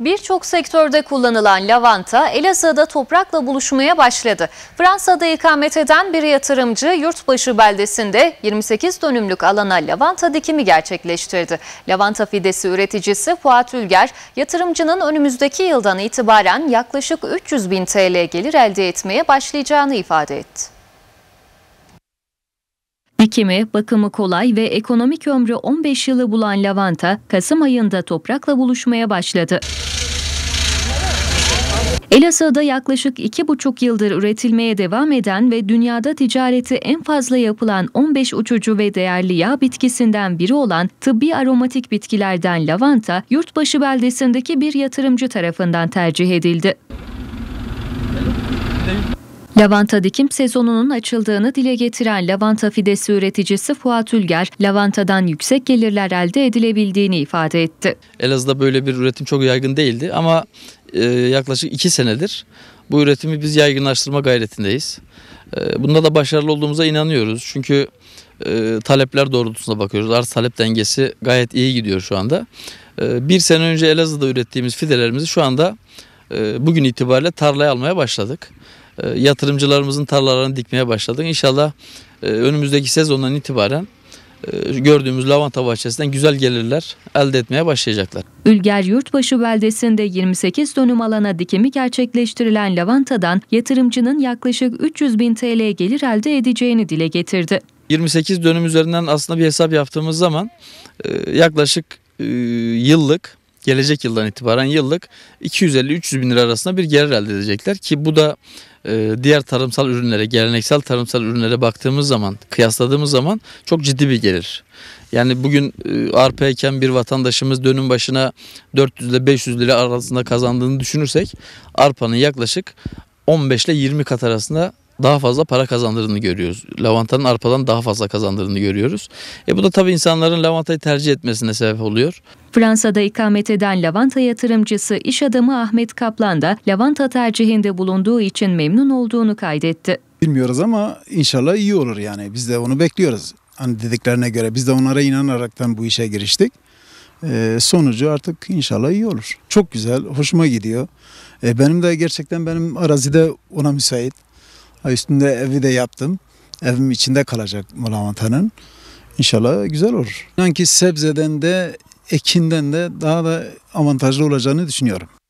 Birçok sektörde kullanılan lavanta Elazığ'da toprakla buluşmaya başladı. Fransa'da ikamet eden bir yatırımcı Yurtbaşı beldesinde 28 dönümlük alana lavanta dikimi gerçekleştirdi. Lavanta fidesi üreticisi Fuat Ülger, yatırımcının önümüzdeki yıldan itibaren yaklaşık 300 bin TL gelir elde etmeye başlayacağını ifade etti. Dikimi, bakımı kolay ve ekonomik ömrü 15 yılı bulan lavanta Kasım ayında toprakla buluşmaya başladı. Elazığ'da yaklaşık iki buçuk yıldır üretilmeye devam eden ve dünyada ticareti en fazla yapılan 15 uçucu ve değerli yağ bitkisinden biri olan tıbbi aromatik bitkilerden lavanta, Yurtbaşı beldesindeki bir yatırımcı tarafından tercih edildi. Lavanta dikim sezonunun açıldığını dile getiren lavanta fidesi üreticisi Fuat Ülger, lavantadan yüksek gelirler elde edilebildiğini ifade etti. Elazığ'da böyle bir üretim çok yaygın değildi ama e, yaklaşık iki senedir bu üretimi biz yaygınlaştırma gayretindeyiz. E, bunda da başarılı olduğumuza inanıyoruz. Çünkü e, talepler doğrultusunda bakıyoruz. Arz talep dengesi gayet iyi gidiyor şu anda. Bir sene önce Elazığ'da ürettiğimiz fidelerimizi şu anda bugün itibariyle tarlaya almaya başladık. E, yatırımcılarımızın tarlalarını dikmeye başladık. İnşallah e, önümüzdeki sezondan itibaren e, gördüğümüz lavanta bahçesinden güzel gelirler elde etmeye başlayacaklar. Ülger Yurtbaşı beldesinde 28 dönüm alana dikimi gerçekleştirilen lavantadan yatırımcının yaklaşık 300 bin TL gelir elde edeceğini dile getirdi. 28 dönüm üzerinden aslında bir hesap yaptığımız zaman yaklaşık yıllık gelecek yıldan itibaren yıllık 250-300 bin lira arasında bir gelir elde edecekler ki bu da e, diğer tarımsal ürünlere, geleneksel tarımsal ürünlere baktığımız zaman, kıyasladığımız zaman çok ciddi bir gelir. Yani bugün e, arpa eken bir vatandaşımız dönüm başına 400 ile 500 lira arasında kazandığını düşünürsek arpanın yaklaşık 15 ile 20 kat arasında daha fazla para kazandırdığını görüyoruz. Lavantanın arpadan daha fazla kazandırdığını görüyoruz. E bu da tabii insanların lavantayı tercih etmesine sebep oluyor. Fransa'da ikamet eden lavanta yatırımcısı iş adamı Ahmet Kaplan da lavanta tercihinde bulunduğu için memnun olduğunu kaydetti. Bilmiyoruz ama inşallah iyi olur yani. Biz de onu bekliyoruz. Hani dediklerine göre biz de onlara inanaraktan bu işe giriştik. E, sonucu artık inşallah iyi olur. Çok güzel, hoşuma gidiyor. E, benim de gerçekten benim arazide ona müsait. Üstünde evi de yaptım. Evim içinde kalacak lavantanın. İnşallah güzel olur. İnan ki sebzeden de ekinden de daha da avantajlı olacağını düşünüyorum.